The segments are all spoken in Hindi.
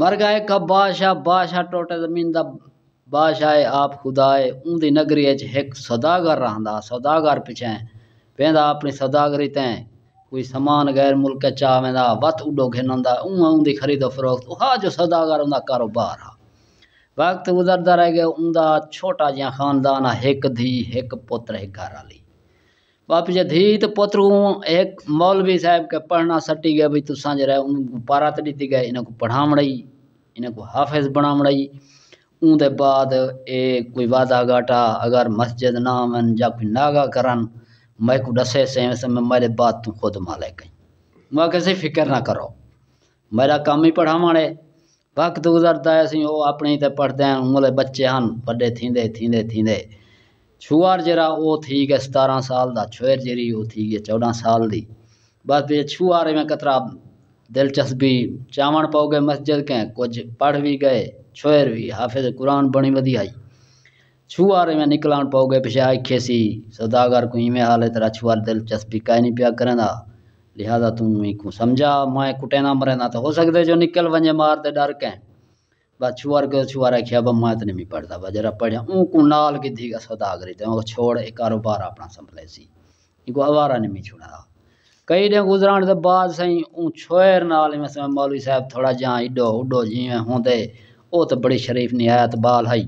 मर गए कब बादशाह बादशाह टोटे जमीन दा बादशाह आप खुदाए उंदी नगरी च एक सौदागर रहा सौदागर पिछे वेंदा अपनी सौदागरी तें कोई समान गैर मुल्क चा वेंदा वत उडो घिनंदा उंदी खरीदो फरोख्त उहा जो सौदागर उंदा कारोबार हा वक्त गुजरता रह गया उंदा छोटा जहा खानदान एक धी एक पुत्र एक घर वाली वापस धीउ त पोतरूं एक मौलवी साहब के पढ़ना सटी गया भाई तुसा जरा उन पारात ॾिती गए इन को पढ़ामणई इन को हाफ़िज़ बणामणई दे बाद ए कोई वादा घाटा अगर मस्जिद ना वन या कोई नागा करन मैं को डसे से समय मेरे बात तू खुद माले कहीं मैं कैसे फिक्र ना करो मेरा काम ही पढ़ावणे वक्त गुजरता है अस अपने पढ़ते हैं उमले बच्चे हैं बड़े थींदे थींदे थींदे छुआर जरा वह थी गेआ सतारां साल का छोयर जेह्ड़ी ओह् थी ऐ चौदह साल दी बस ये छुआर में कतरा दिलचस्पी चावण गए मस्जिद के कुछ पढ़ भी गए छोयर भी हाफिज कुरान बनी आई छुआर में निकलान गए पिछा आखे सी सौदागर को इवें हाल है तेरा छुआर दिलचस्पी कह नहीं पिया करें लिहाजा तू समझा मैं कुटे ना मरे तो हो सकते जो निकल वंजे मार ते डर कें बस छुअर के छुआ रखिया बा मैं तो नहीं पढ़ता बस जरा पढ़िया ऊ ऊँ नाल की दी सदा करी तो छोड़ एक कारोबार अपना संभले सी इको आवारा नहीं छुड़ा कई दिन गुजरान के बाद सही ऊ छोयर नाल में समय मौलवी साहब थोड़ा जहाँ इडो उडो जिमें होंदे वो तो बड़ी शरीफ निहायत बाल हई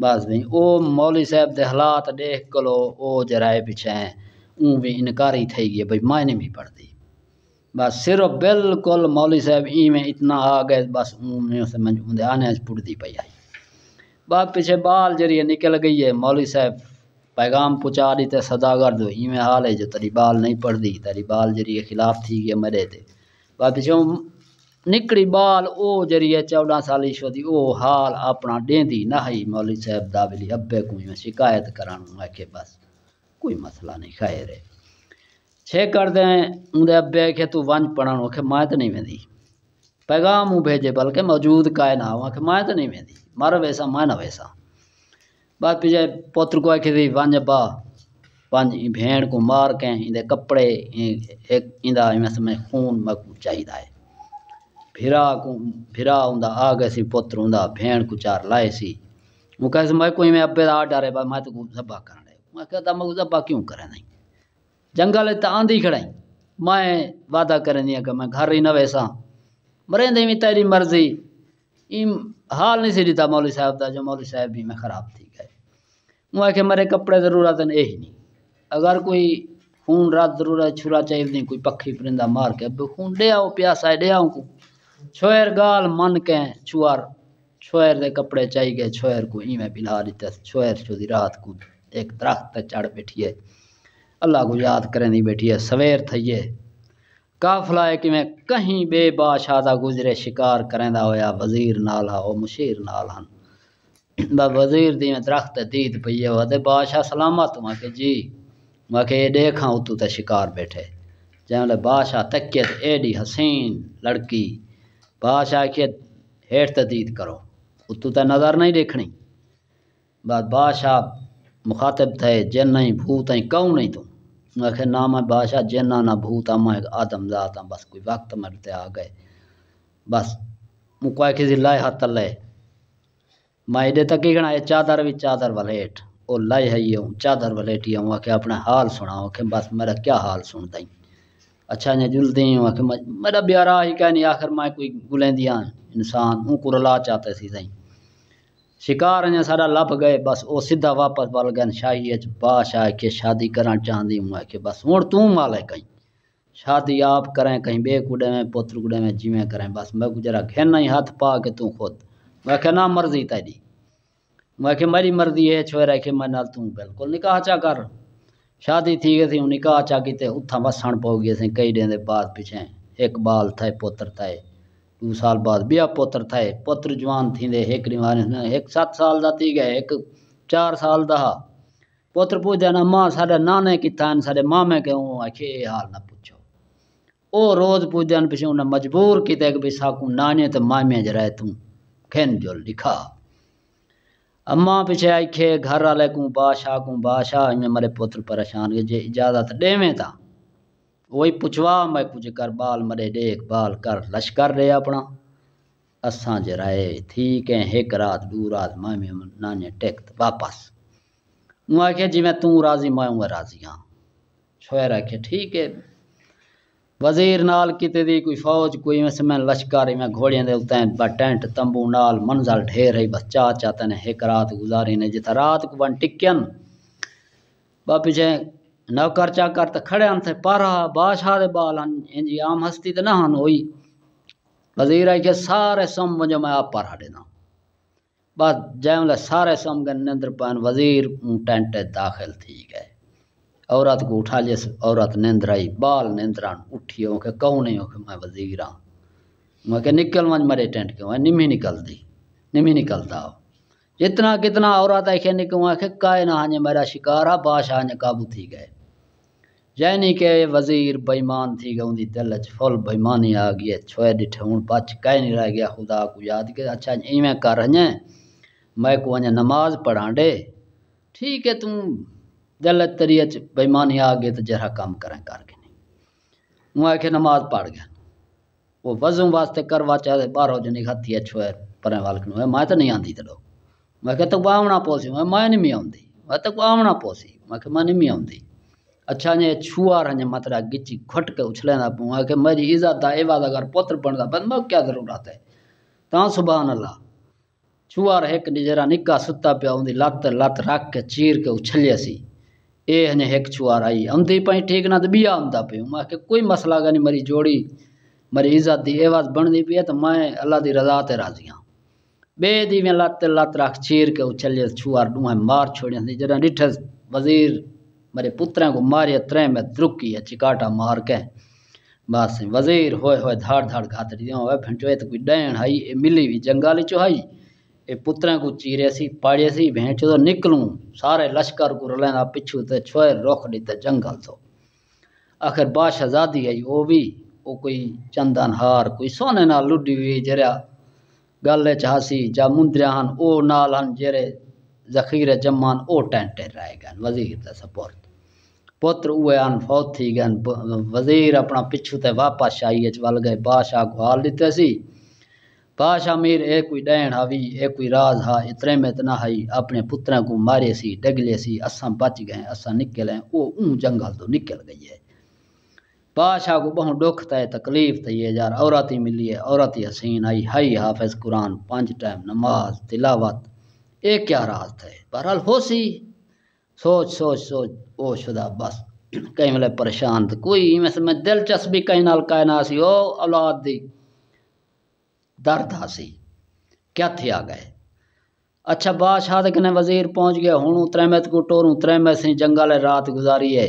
बस भी ओ मौली साहब के हालात देख कलो ओ जराए पिछे ऊ भी इनकारी थी गई भाई मैं नहीं पढ़ती बस सिर्फ बिल्कुल मौली साहब इवें इतना आ गए बस ऊने उस आने पुटती पी आई बस पिछे बाल जरिए निकल गई है मौली साहब पैगाम पहुँचा दी तो सदागर दो इवें हाल है जो तेरी बाल नहीं पढ़ती तेरी बाल जरिए खिलाफ थी गए मरे थे बस पीछे निकली बाल ओ जरिए चौदह साल ईश्वरी की ओ हाल अपना ना ही मौली साहब दाबिली अब्बे को शिकायत करा आखे बस कोई मसला नहीं खाए रहे छे कर दें ऊँदे अब्बे के तू वंज पढ़ण ओखे माए तो नहीं वेंदी पैगाम भेजे बल्कि मौजूद काय ना हो आखे माए तो नहीं वेंदी मर वैसा माए ना वैसा बाद पीछे पुत्र को आखे थी वंज बा पंज भेण को मार के इंदे कपड़े एक इंदा समय खून मकू चाहिदा है भिरा को भिरा हुंदा आ गए सी पुत्र हुंदा भेण को चार लाए सी वो कैसे मैं कोई मैं अब्बे आ डरे मैं तो जब्बा करने मैं कहता मैं जब्बा क्यों करे नहीं जंगल त खड़ाई मैं वादा कर मैं घर ही न वैसा मरेंदे में तेरी मर्जी इम हाल नहीं सी था मौली साहब का जो मौली साहब भी मैं ख़राब थी गए मुँह के मरे कपड़े ज़रूरत यही नहीं अगर कोई खून रात ज़रूरत छुरा चाहिए नहीं कोई पक्षी परिंदा मार के अब खून दे आओ प्यासा दे आओ को छोयर गाल मन के छुआर छोयर दे कपड़े चाहिए गए छोयर को इवें पिला दी छोयर छोदी रात को एक दरख्त चढ़ बैठिए अल्लाह को याद करें बैठी है सवेर थे काफिला है कि मैं कहीं बेबादशाह गुजरे शिकार करें दा होया वजीर नाल हा मुशीर नाल हन बस वजीर दी में दरख्त दीद पई है वे बादशाह सलामत वहाँ के जी वहाँ के देखा उतू तो शिकार बैठे जैसे बादशाह तकियत एडी हसीन लड़की बादशाह के हेठ तदीद करो उतू तो नज़र नहीं देखनी बस बादशाह मुखातिब थे जिन नहीं भू तई कौन नहीं तू आखे ना मैं बादशाह जिन्ना ना भूत मैं आदम जात हाँ बस कोई वक्त मरते आ गए बस मुको किसी लाए हाथ लाए मैं एडे तक ही है चादर भी चादर वलेट वो लाए है ये चादर ही हूँ आखे अपना हाल सुना आखे बस मेरा क्या हाल सुन दई अच्छा यहाँ जुल दी आखे मेरा ब्यारा ही कह नहीं आखिर मैं कोई गुलें दिया इंसान ऊँ को रला चाहते सी सही शिकार अञा साढा लभ गए बस उहो सीधा वापस वल गए शाही अच बादशाह खे शादी करा चाहती हुआ की बसि हूअ तूं माले कहीं शादी आप करें कहीं बे कुड़े में पुत्र कुड़े में जिमें करें बस मैं गुजरा खेना ही हाथ पा के तू खुद मैं ना मर्जी तेरी मैं आखिर मेरी मर्जी है छोर आखिर मैं ना तू बिल्कुल निकाह चा कर शादी थी गई थी निकाह चा की उत्थ वसण पौ गए कई दिन के बाद पिछे एक बाल थे पुत्र थे दू साल बाद बिया पोत्र थे पोत्र जवान थींदे हिकिड़ी वार हिकु सत साल का थी गए एक चार साल का हा पोत्र पुछदा न मां साढे नाने किथा आहिनि साढे मामे क्यों आखे ये हाल ना पूछो उहो रोज़ पुछदा आहिनि उन्हें मजबूर कि भी साकू नाने तो मामे ज रहे तू खेन जो लिखा अम्मा पिछे आखे घर वाले को बादशाह को बादशाह इनमें पुत्र परेशान जे इजाज़त देवें था वही पुछवा मैं कुछ कर बाल मरे देख बाल कर लश्कर रे अपना असा जे राय थी कंहिं हिकु राति ॾू राति मैं नाने टेक वापस ऊँ मूं जी मैं तू राज़ी मैं उहा राज़ी हाँ छोएर आखे ठीक है वज़ीर नाल किते दी कोई फौज कोई में में लश्कर मैं घोड़ियां के उतें टेंट तंबू नाल मंजल ढेर रही बस चा चा तेने एक रात गुज़ारी ने जिथे रात को बन टिकन ब पिछे नौकर चाकर तो खड़े हन थे पारा बादशाह बाल हन इन आम हस्ती तो न हन वजीर आई के सारे सम मुझे मैं आप पारा ॾिना बस जंहिं सारे सम गए निंद्र पनि वज़ीर टेंट दाख़िल थी गए औरत को उठा जिस औरत निंद्र आई बाल निंद्रण उठी मूंखे कौन के मैं वज़ीर मैं के निकल मज मरे टेंट के ऐं निमी निकलती निमी निकलता हो जितना कितना औरत खे निकियूं खे काए न हाणे मेरा शिकार आहे बादशाह क़ाबू थी गए यानी कि वज़ीर बेईमान थी गया उनकी दिल च फुल बेईमानी आ गई छोए डिठे हूँ बच कह नहीं रह गया खुदा को याद के अच्छा इवें कर अजें मैं को अजें नमाज पढ़ा डे ठीक है तू दिल तेरी च बेईमानी आ गई तो जरा काम करें करके नहीं वो आखिर नमाज पढ़ गया वो वजू वास्ते करवा चाहे बारह हो जनी है छोए पर वालकन मैं तो नहीं आती तलो मैं क्या तक पोसी मैं मैं नहीं आती मैं तो आवना पोसी मैं मैं नहीं आती अच्छा ने छुआर ने मात्रा गिची खट के उछलेना पुआ के मरी इज्जत आ एवा अगर पुत्र बनदा बन क्या जरूरत है ता सुबह अल्लाह छुआर एक निजरा निक्का सुत्ता पे उंदी लत लत रख के चीर के उछले सी ए ने एक छुआर आई आंदी पई ठीक ना तो बिया आंदा पे मैं के कोई मसला गनी मरी जोड़ी मरी इज्जत दी एवा बनदी पे तो मैं अल्लाह दी रजा ते राजी हां बे दी में लत लत रख चीर के उछले छुआर डू मार छोड़िया जरा डिठस वजीर मेरे पुत्र को मारे त्रे में द्रुकी है चिकाटा मार के बस वजीर होए होए धाड़ धाड़ खात हो होए तो कोई डैण हई ये मिली भी जंगल चो हई ए पुत्र को चीरे सी पाड़े सी भेंट तो निकलू सारे लश्कर को रलेना पिछू तो छोए रुख दीते जंगल तो आखिर आजादी आई वो भी वो कोई चंदन हार कोई सोने ना लुडी हुई जरा गल हसी जा मुंदरिया हन ओ नाल हन जेरे जखीरे जमान ओ टेंटे रह गए वजीर का सपोर्ट पुत्र उ अनफौत थी गए वज़ीर अपना पिछू तो वापसि शाही वल गए बादशाह को हाल बादशाह मीर ए कोई ॾैण हवी ए कोई राज हा इतरे में इतना हई अपने पुत्र को मारे सी डगले सी असा बच गए असा निकल हैं वो ऊँ जंगल तो निकल गई है बादशाह को बहु दुख तय तकलीफ तय है यार औरत ही मिली है औरत ही हसीन आई हई हाफिज कुरान पांच टाइम नमाज तिलावत ए क्या राज थे बहरहाल होशी सोच सोच सोच ओ शुदा बस कई मतलब परेशान कोई मैं समझ दिलचस्पी कहीं नाल कहना सी ओ औलाद दी दर्द हासी क्या थे आ गए अच्छा बादशाह के कने वजीर पहुंच गया हूँ त्रेमत को टोरू त्रेमत से जंगल रात गुजारी है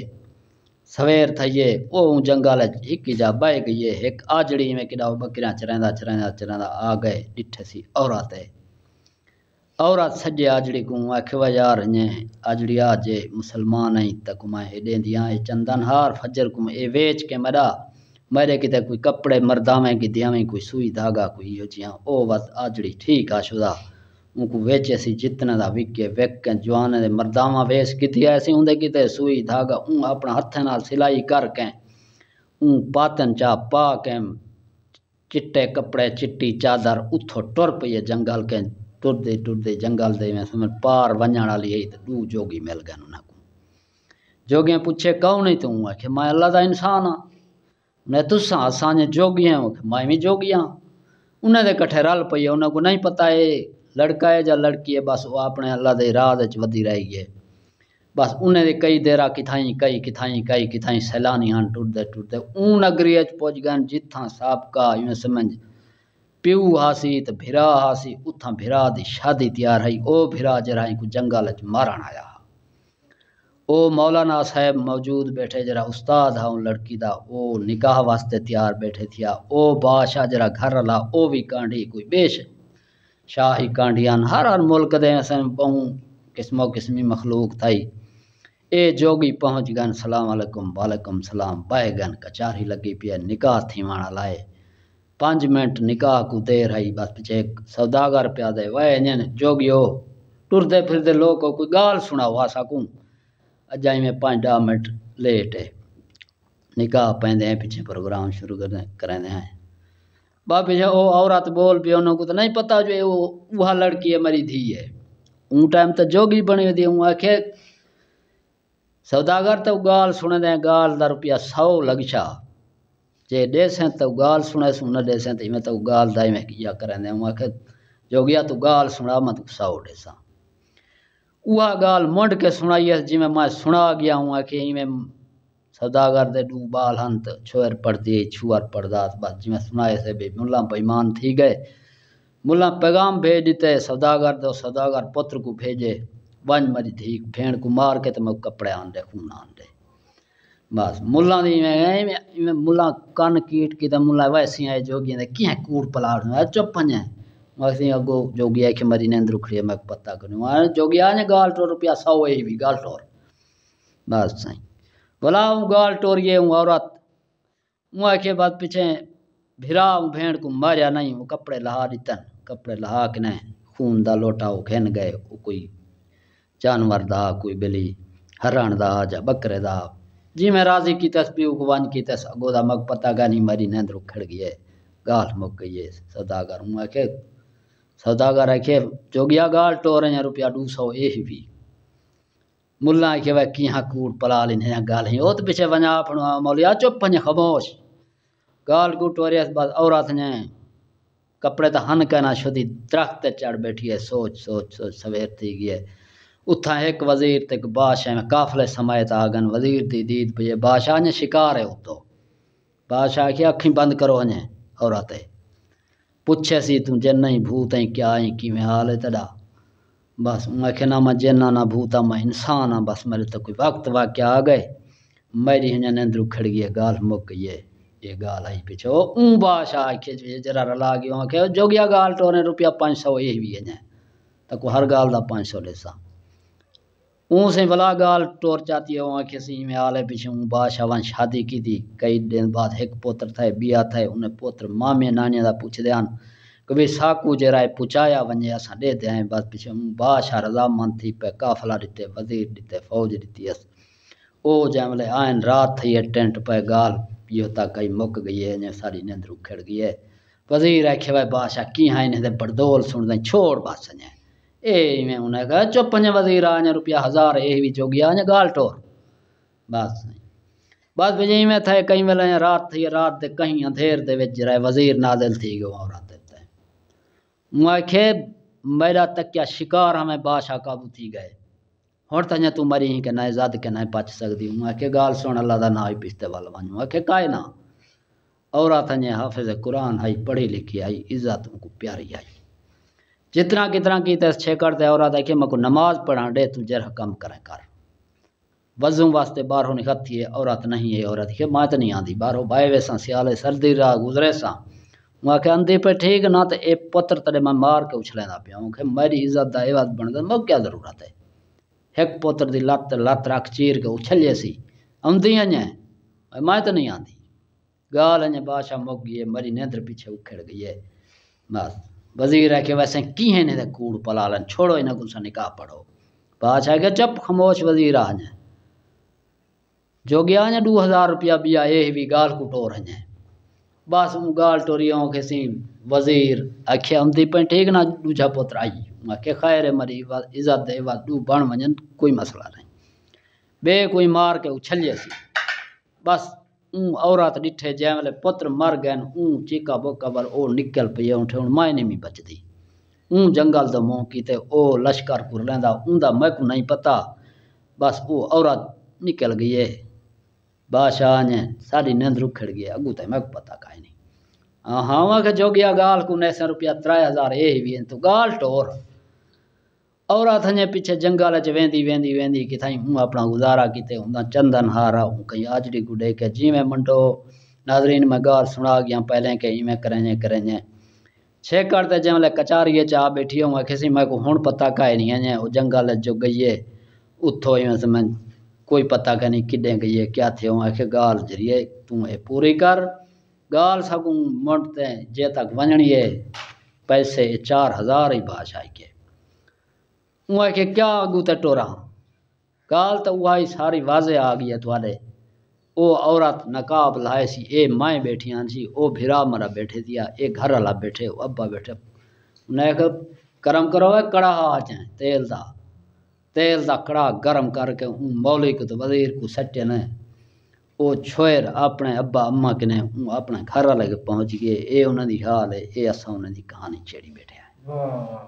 सवेर थे ओ जंगल एक ही जा बह गई एक आजड़ी में कि बकरियां चरेंदा चरेंदा चरेंदा आ गए डिठे सी औरत है औरत सजे आजड़ी को अखिवा यार इं आजड़ी आ जे मुसलमान आई त कुमा हे ॾेंदी चंदन हार फजर कुम ए वेच के मरा मरे किते कोई कपड़े मर्दावे की दियावे कोई सुई धागा कोई यो जिया ओ बस आजड़ी ठीक आ शुदा उनको वेच सी जितने का विके वेक जवान मरदावा वेस कि ऐसी उंदे किते सुई धागा ऊँ अपना हथ नाल सिलाई करके ऊँ पातन चा पा कें चिट्टे कपड़े चिट्टी चादर उथो टुर पई जंगल के तुरदे टुरदे जंगल दे में समझ पार वञण वाली हुई तो दू जोगी मिल गए उन्हें को जोगिया पूछे कौन है तू आखे मैं अल्लाह का इंसान हाँ मैं तुसा असा जोगी हैं मैं भी जोगी हाँ उन्हें दे कट्ठे रल पई है उन्हें को नहीं पता है लड़का है ज लड़की है बस वो अपने अल्लाह के राह वधी रही है बस उन्हें दे कई देरा किथाई कई किथाई कई किथाई सैलानी हैं टुटते टुटते ऊन नगरी पुज गए जिथा साबका यूँ समझ प्यू तो भिरा हासी उथां भिरा की शादी तैयार हई ओ भिरा जरा को जंगल च मारण आया ओ मौलाना साहब मौजूद बैठे जरा उस्ताद हा उन लड़की दा ओ निकाह वास्ते तैयार बैठे थिया ओ बादशाह जरा घर ला ओ भी कांडी कोई बेश शाही कांढियान हर हर मुल्क दे असें पऊं किस्मो किस्मी मखलूक थई ए जोगी पहुंच गन सलाम अलैकुम वालेकुम सलाम बाय गन कचारी लगी पिया निकाह थी माना लाए पांच मिनट निकाह को देर आई बस पिछे सौदागर पिया दे वह इंजन जोगियो टुरते फिरते लोग को कोई गाल सुनाओ आसा को अजाई में पाँच दह मिनट लेट है निकाह पेंदे हैं पीछे प्रोग्राम शुरू कर करें हैं बस पीछे वो औरत बोल पे उन्होंने तो नहीं पता जो वो वह लड़की है मरी धी है ऊ टाइम तो जोगी बनी हुई हूँ आखे सौदागर तो गाल सुने दें गाल का रुपया सौ लग छा जे देसें तो गाल सुने सुन देसें तो मैं तो गाल दाई में इहा कराईंदा आहियूं मूंखे जोगिया तूं ॻाल्हि सुणा मां तोखे साओ ॾेसां उहा ॻाल्हि मोंड खे सुणाई हुअसि मैं सुना गया हूँ आखे की इमें सदागर ते ॾू ॿाल हन त छोहर पढ़ंदी हुई छुअर पढ़ंदा बसि जंहिं से भी मुला बेईमान थी गए मुला पैगाम भेज दिते सदागर दो सदागर पुत्र को भेजे वन मरी थी भेण को मार के तो मैं कपड़े आन दे खून आन दे बस मुल्ला दी में मुल्ला कन कीट की मुल्ला वैसी आए जोगी ने किए कूड़ पलाड़ नु चुप ने वैसे अगो जोगी आए के मरी ने अंदर उखड़िया मैं पता करूँ आ जोगी आ ने गाल टोर रुपया सौ ही भी गाल टोर बस सही बोला हूँ गाल टोरिए हूँ औरत वहाँ के बाद पीछे भिरा हूँ भेण को मारिया नहीं वो कपड़े लहा दितन कपड़े लहा के ने खून दा लोटा वो खेन गए कोई जानवर दा कोई बिली हरण दा जा बकरे दा जी मैं राजी की तस्बी उगवान की तस गोदा मग पता मरी नेंद्र उखड़ गई गए गाल मुक गई सौदागर हूँ आखे सौदागर आखे जोगिया गाल टोर या रुपया डू सौ यही भी मुला आखे वह कि कूट पला लेने गाल ही ओत पिछे वना अपन मौलिया चुप पंज खामोश गाल कूट वरिया बस औरत ने कपड़े तो हन कहना शुद्धि दरख्त चढ़ बैठी है सोच सोच सोच सवेर थी गई है उत्थ एक वज़ीर तक बादशाह में काफ़िले समायत आगन वज़ीर दी दीद पई बादशाह ने शिकार है उतो बादशाह की अखी बंद करो और औरत सी तू जिन ही भूत आई क्या कि मैं हाल है तड़ा बस उन ना न मां जिन भूत आ मैं इंसान हाँ बस मेरे तो कोई वक्त वाक्य आ गए मेरी हिन खड़ गई गाल मुक ये ये गाल आई पिछो ऊं बादशाह आखे जरा रला गया आखे जोगिया गाल टोरे रुपया पाँच सौ इहे भी अञा त को हर गाल का पाँच सौ लेसा ऊँ से भला गाल टोर चाती है वहाँ किसी में आले पीछे हूँ बादशाह वन शादी की थी कई दिन बाद एक पोत्र थे बिया थे उन्हें पोत्र मामे नानिया का पूछ दिया कभी साकू जरा पुचाया वने अस दे दें बस पीछे हूँ बादशाह मन थी पे काफला दिते वजीर दिते फौज दिती अस ओ जैमले आयन रात थी है टेंट पे गाल यो तक कई मुक गई है सारी नींद रुखड़ गई है वजीर आखे भाई बादशाह की हाँ इन्हें बड़दोल सुन दें छोड़ बस जाए एहिमे हुनखे चोपंज वज़ीर अञा रुपया हज़ार ए एह विझोगी अञा गाल टोर बस बस बसि विझ में थिए कई महिल अञा राति थी रात दे कहीं अंधेर दे विझ रहे वज़ीर नाज़िल थी गो औरत मुखे ते मूंखे मेरा तकिया शिकार हमें बादशाह काबू थी गए हुन त अञा तूं मरी ही की न ज़ात की न पच सघंदी मूंखे गाल सुन अल्लाह का ना ही पिछते वाल वञूं मूंखे काए ना औरत अञा हाफ़िज़ कुरान आई पढ़ी लिखी आई इज्जत मूंखे प्यारी आई जितना कितना की तस छे कर और देखिए मको नमाज पढ़ा डे तू जर कम करें कर वजू वास्ते बारहों निखत थिए औरत नहीं है औरत के मां तो नहीं आंदी बारहों बाए वे सियाले सर्दी रहा गुजरे सा मुआ के आंदी पे ठीक ना तो ए पुत्र तड़े मैं मार के उछलेंदा पिया मुखे मेरी इज्जत दा बन बनदा मैं क्या जरूरत है एक पुत्र की लत लत रख चीर के उछलिए सी आंदी अने मैं तो नहीं आंदी गाल अजें बादशाह मुक गई मरी नेंद्र पीछे उखड़ गई है बस वजीर के वैसे की हैं कूड़ पलालन छोड़ो इन्हें गुस्सा निकाह पढ़ो बादशाह के चप खमोश वजीर आ जाए गया आ जाए दू हज़ार रुपया बिया ये भी गाल कुटोर हैं बस हूँ गाल टोरी आऊँ के सीम वजीर आखे आमदी पे ठीक ना दूझा पुत्र आई आखे खैर मरी बात इज्जत दे बात दू बण वन कोई मसला नहीं बे कोई मार के उछलिए बस ऊँ औरत डिठे जै वाले पुत्र मर गए ऊँ चीका बो कबर ओ निकल पे उठे हूँ मायने नहीं बचती ऊँ जंगल तो मोह की ओ लश्कर पुर लेंदा उनका मैकू नहीं पता बस वो औरत निकल गई है बादशाह ने साड़ी नींद रुखड़ गई अगू तो मैकू पता का नहीं हाँ हाँ के जोगिया गाल को नैसा रुपया त्रै हज़ार ए भी तो गाल टोर औरत अञा पिछे जंगल वेंदी वेंदी वेंदी कि किथां हूँ अपना गुज़ारा किते हूँ चंदन हारा हूं कई आजड़ी गुडे के जी में मंडो नाजरीन में गाल सुना गया पहले के इवें करेंजे करेंजे छेकड़ ते जंहिंमहिल कचारीअ चा बैठी हूँ खेसि मैं हूँ हुण पता काए नहीं है उहो जंगल जो गईए उतो इवें समय कोई पता कान्हे किॾे गईए क्या थियो आखे गाल जरिए तू ये पूरी कर गाल सकूँ मुंड ते जे तक वञणी पैसे चार हज़ार ई बादशाह के वहाँ के क्या आगू तो टोरा कल तो वही सारी वाजे आ गई है थोड़े वो औरत नकाब लाए सी ए माए बैठिया सी ओ भिरा मरा बैठे दिया ए घर वाला बैठे अब्बा बैठे उन्हें गर्म करो है कड़ा आ जाए तेल का तेल का कड़ा गर्म करके ऊँ मौलिक तो वजीर को सट्टे ने वो छोयर अपने अब्बा अम्मा कने ऊँ अपने घर वाले पहुंच गए ये उन्होंने हाल है ये असा उन्होंने कहानी छेड़ी बैठे हैं